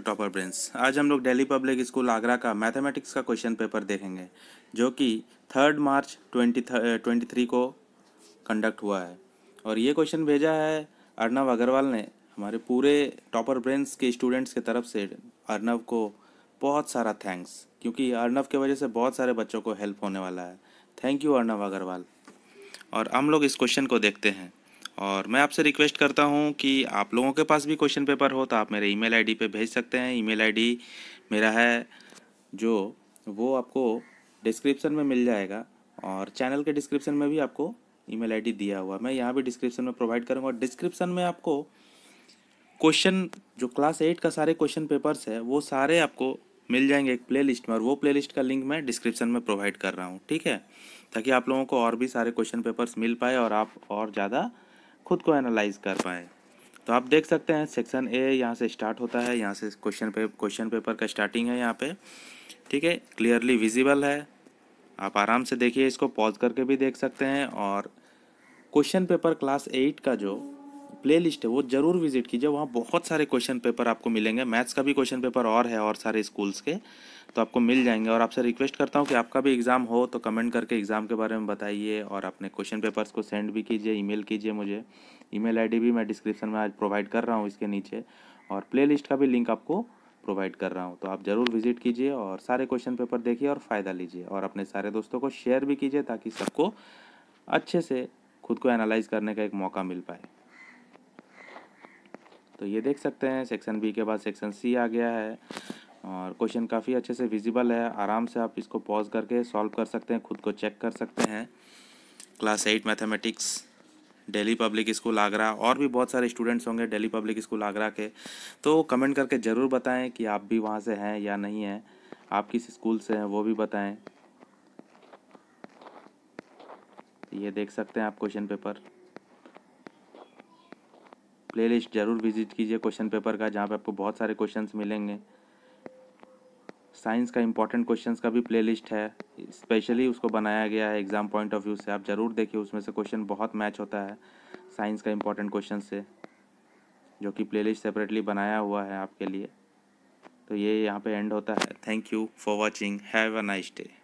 to topper brains आज हम लोग दिल्ली पब्लिक स्कूल आगरा का मैथमेटिक्स का क्वेश्चन पेपर देखेंगे जो कि third March twenty twenty three को कंडक्ट हुआ है और ये क्वेश्चन भेजा है अर्नव अग्रवाल ने हमारे पूरे टॉपर ब्रेंस के स्टूडेंट्स के तरफ से अर्नव को बहुत सारा थैंक्स क्योंकि अर्नव के वजह से बहुत सारे बच्चों को हेल्प होने वाला है थैंक यू अर्नव अग्रवाल और हम लोग इस क्वेश्चन को देखते हैं और मैं आपसे रिक्वेस्ट करता हूँ कि आप लोगों के पास भी क्वेश्चन पेपर हो तो आप मेरे ईमेल आईडी पे भेज सकते हैं ईमेल आईडी मेरा है जो वो आपको डिस्क्रिप्शन में मिल जाएगा और चैनल के डिस्क्रिप्शन में भी आपको ईमेल आईडी दिया हुआ मैं यहाँ भी डिस्क्रिप्शन में प्रोवाइड करूँगा डिस्क्रिप्शन में आपको क्वेश्चन जो क्लास एट का सारे क्वेश्चन पेपर्स है वो सारे आपको मिल जाएंगे एक प्ले लिस्ट में और वो प्ले लिस्ट का लिंक मैं डिस्क्रिप्शन में प्रोवाइड कर रहा हूँ ठीक है ताकि आप लोगों को और भी सारे क्वेश्चन पेपर्स मिल पाए और आप और ज़्यादा खुद को एनालाइज कर पाएँ तो आप देख सकते हैं सेक्शन ए यहाँ से स्टार्ट होता है यहाँ से क्वेश्चन पे क्वेश्चन पेपर का स्टार्टिंग है यहाँ पे ठीक है क्लियरली विजिबल है आप आराम से देखिए इसको पॉज करके भी देख सकते हैं और क्वेश्चन पेपर क्लास एट का जो प्ले लिस्ट है वो ज़रूर विजिट कीजिए वहाँ बहुत सारे क्वेश्चन पेपर आपको मिलेंगे मैथ्स का भी क्वेश्चन पेपर और है और सारे स्कूल्स के तो आपको मिल जाएंगे और आपसे रिक्वेस्ट करता हूँ कि आपका भी एग्ज़ाम हो तो कमेंट करके एग्ज़ाम के बारे में बताइए और अपने क्वेश्चन पेपर्स को सेंड भी कीजिए ईमेल कीजिए मुझे ईमेल आईडी भी मैं डिस्क्रिप्शन में आज प्रोवाइड कर रहा हूँ इसके नीचे और प्ले का भी लिंक आपको प्रोवाइड कर रहा हूँ तो आप ज़रूर विजिट कीजिए और सारे क्वेश्चन पेपर देखिए और फ़ायदा लीजिए और अपने सारे दोस्तों को शेयर भी कीजिए ताकि सबको अच्छे से खुद को एनालाइज करने का एक मौका मिल पाए तो ये देख सकते हैं सेक्शन बी के बाद सेक्शन सी आ गया है और क्वेश्चन काफ़ी अच्छे से विजिबल है आराम से आप इसको पॉज करके सॉल्व कर सकते हैं खुद को चेक कर सकते हैं class eight mathematics Delhi public school Agra और भी बहुत सारे स्टूडेंट्स होंगे डेली पब्लिक स्कूल आगरा के तो कमेंट करके ज़रूर बताएं कि आप भी वहाँ से हैं या नहीं हैं आप किस स्कूल से हैं वो भी बताएं ये देख सकते हैं आप क्वेश्चन पेपर प्लेलिस्ट ज़रूर विजिट कीजिए क्वेश्चन पेपर का जहाँ पे आपको बहुत सारे क्वेश्चन मिलेंगे साइंस का इंपॉर्टेंट क्वेश्चंस का भी प्लेलिस्ट है स्पेशली उसको बनाया गया है एग्ज़ाम पॉइंट ऑफ व्यू से आप ज़रूर देखिए उसमें से क्वेश्चन बहुत मैच होता है साइंस का इंपॉर्टेंट क्वेश्चन से जो कि प्लेलिस्ट सेपरेटली बनाया हुआ है आपके लिए तो ये यहाँ पे एंड होता है thank you for watching have a nice day